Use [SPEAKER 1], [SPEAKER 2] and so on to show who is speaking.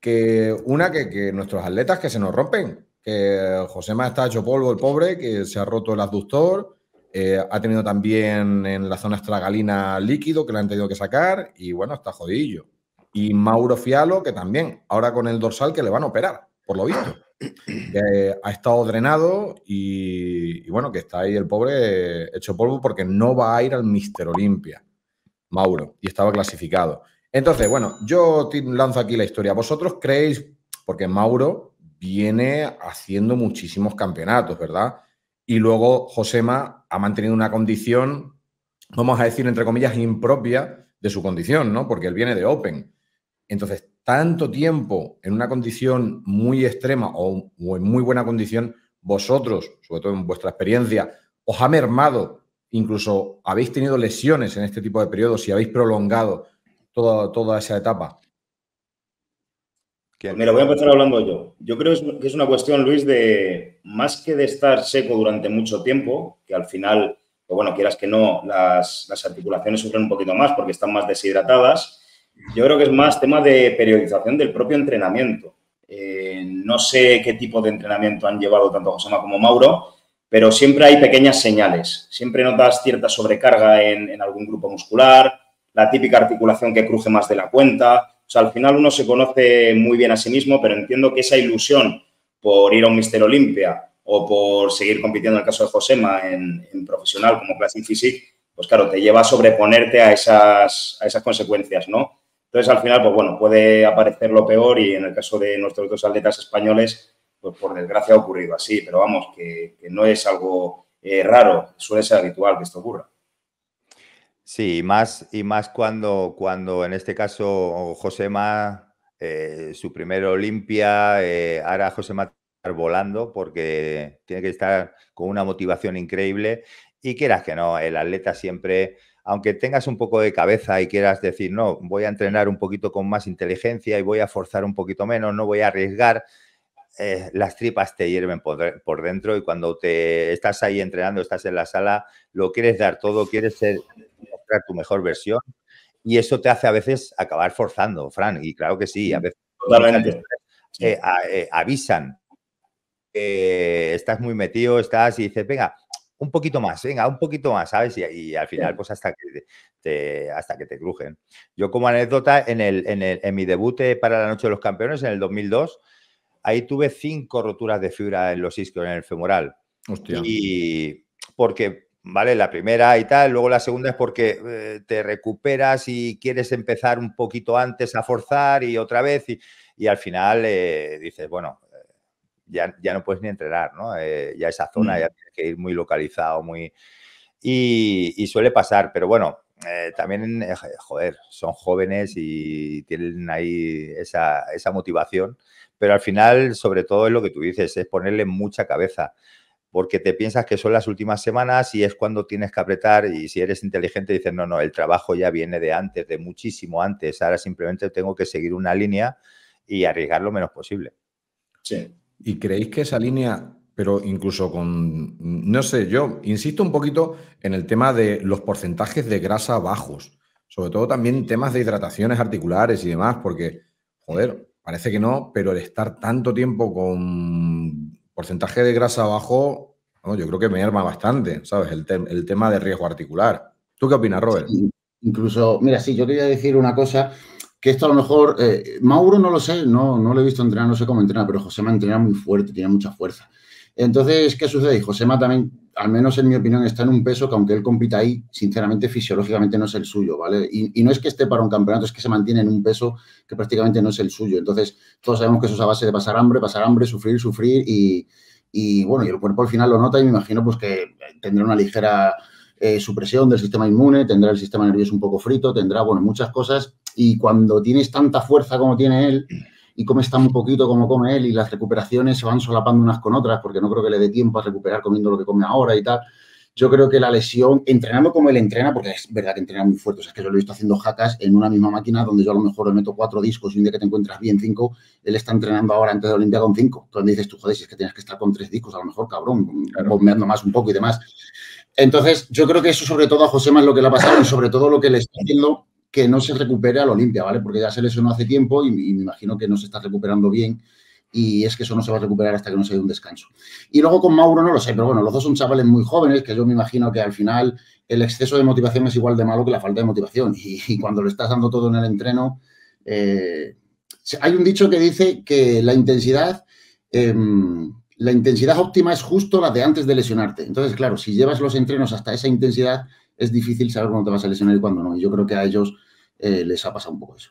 [SPEAKER 1] que una que, nuestros atletas que se nos rompen, que Josema está hecho polvo el pobre, que se ha roto el adductor, eh, ha tenido también en la zona estragalina líquido que le han tenido que sacar y bueno, está jodillo Y Mauro Fialo, que también, ahora con el dorsal que le van a operar, por lo visto. ha estado drenado y, bueno, que está ahí el pobre hecho polvo porque no va a ir al Mister Olimpia, Mauro, y estaba clasificado. Entonces, bueno, yo lanzo aquí la historia. ¿Vosotros creéis, porque Mauro viene haciendo muchísimos campeonatos, ¿verdad? Y luego Josema ha mantenido una condición, vamos a decir, entre comillas, impropia de su condición, ¿no? Porque él viene de Open. Entonces, tanto tiempo en una condición muy extrema o, o en muy buena condición, vosotros, sobre todo en vuestra experiencia, os ha mermado, incluso habéis tenido lesiones en este tipo de periodos y habéis prolongado toda, esa etapa?
[SPEAKER 2] Me lo voy a empezar hablando yo. Yo creo que es una cuestión, Luis, de más que de estar seco durante mucho tiempo, que al final, pues bueno, quieras que no, las, articulaciones sufren un poquito más porque están más deshidratadas. Yo creo que es más tema de periodización del propio entrenamiento. Eh, no sé qué tipo de entrenamiento han llevado tanto Josema como Mauro, pero siempre hay pequeñas señales. Siempre notas cierta sobrecarga en algún grupo muscular, la típica articulación que cruje más de la cuenta. O sea, al final uno se conoce muy bien a sí mismo, pero entiendo que esa ilusión por ir a un Mister Olimpia o por seguir compitiendo en el caso de Josema en, profesional como Classic Physique, pues claro, te lleva a sobreponerte a esas, a esas consecuencias, ¿no? Entonces, al final, pues bueno, puede aparecer lo peor y en el caso de nuestros dos atletas españoles, pues por desgracia ha ocurrido así, pero vamos, que, no es algo eh, raro, suele ser habitual
[SPEAKER 1] que esto ocurra.
[SPEAKER 3] Sí, y más, y más cuando, cuando en este caso Josema, eh, su primer Olimpia, eh, ahora Josema está volando porque tiene que estar con una motivación increíble y quieras que no, el atleta siempre, aunque tengas un poco de cabeza y quieras decir, no, voy a entrenar un poquito con más inteligencia y voy a forzar un poquito menos, no voy a arriesgar, eh, las tripas te hierven por, por, dentro y cuando te estás ahí entrenando, estás en la sala, lo quieres dar todo, quieres ser tu mejor versión y eso te hace a veces acabar forzando, Fran, y claro que sí, a veces eh, eh, avisan, que estás muy metido, estás y dices, venga, un poquito más, venga, un poquito más, ¿sabes? Y, al final, pues hasta que te, hasta que te crujen. Yo como anécdota, en, el, en, el, en mi debut eh, para la Noche de los Campeones, en el 2002, ahí tuve cinco roturas de fibra en los isquios, en el femoral. Y porque ¿vale? La primera y tal, luego la segunda es porque eh, te recuperas y quieres empezar un poquito antes a forzar y otra vez y, al final eh, dices, bueno, eh, ya, no puedes ni entrenar, ¿no? ya esa zona mm. ya tienes que ir muy localizado, muy... Y, suele pasar, pero bueno, también, joder, son jóvenes y tienen ahí esa, esa motivación, pero al final, sobre todo es lo que tú dices, es ponerle mucha cabeza porque te piensas que son las últimas semanas y es cuando tienes que apretar y si eres inteligente dices, no, no, el trabajo ya viene de antes, de muchísimo antes, ahora simplemente tengo que seguir una línea
[SPEAKER 1] y arriesgar lo menos posible. Sí. ¿Y creéis que esa línea, pero incluso con, no sé, yo insisto un poquito en el tema de los porcentajes de grasa bajos, sobre todo también temas de hidrataciones articulares y demás, porque, joder, parece que no, pero el estar tanto tiempo con porcentaje de grasa bajo, yo creo que me arma bastante, ¿sabes? El, tema de riesgo articular. ¿Tú qué opinas, Robert? incluso, mira, sí, yo quería decir una cosa, que esto a lo mejor, eh, Mauro no lo sé,
[SPEAKER 4] no, no lo he visto entrenar, no sé cómo entrena, pero José me entrena muy fuerte, tiene mucha fuerza. Entonces, ¿qué sucede? Y Josema también, al menos en mi opinión, está en un peso que aunque él compita ahí, sinceramente, fisiológicamente no es el suyo, ¿vale? Y, no es que esté para un campeonato, es que se mantiene en un peso que prácticamente no es el suyo. Entonces, todos sabemos que eso es a base de pasar hambre, pasar hambre, sufrir, sufrir y, bueno, y el cuerpo al final lo nota y me imagino pues que tendrá una ligera eh, supresión del sistema inmune, tendrá el sistema nervioso un poco frito, tendrá, bueno, muchas cosas. Y cuando tienes tanta fuerza como tiene él, y está tan poquito como come él y las recuperaciones se van solapando unas con otras porque no creo que le dé tiempo a recuperar comiendo lo que come ahora y tal. Yo creo que la lesión, entrenando como él entrena, porque es verdad que entrena muy fuerte, o sea, es que yo lo he visto haciendo jacas en una misma máquina donde yo a lo mejor le meto cuatro discos y un día que te encuentras bien cinco, él está entrenando ahora antes de Olimpia con cinco. Entonces dices tú, joder, si es que tienes que estar con tres discos, a lo mejor, cabrón, bombeando más un poco y demás. Entonces, yo creo que eso sobre todo a José más lo que le ha pasado y sobre todo lo que le está haciendo que no se recupere la Olimpia, ¿vale? Porque ya se lesionó hace tiempo y, me imagino que no se está recuperando bien y es que eso no se va a recuperar hasta que no se dé un descanso. Y luego con Mauro no lo sé, pero bueno, los dos son chavales muy jóvenes que yo me imagino que al final el exceso de motivación es igual de malo que la falta de motivación y, cuando lo estás dando todo en el entreno, eh, hay un dicho que dice que la intensidad... Em, la intensidad óptima es justo la de antes de lesionarte. Entonces, claro, si llevas los entrenos hasta esa intensidad, es difícil saber cuándo te vas a lesionar y cuándo no. Y yo creo que a ellos eh, les ha pasado un poco eso.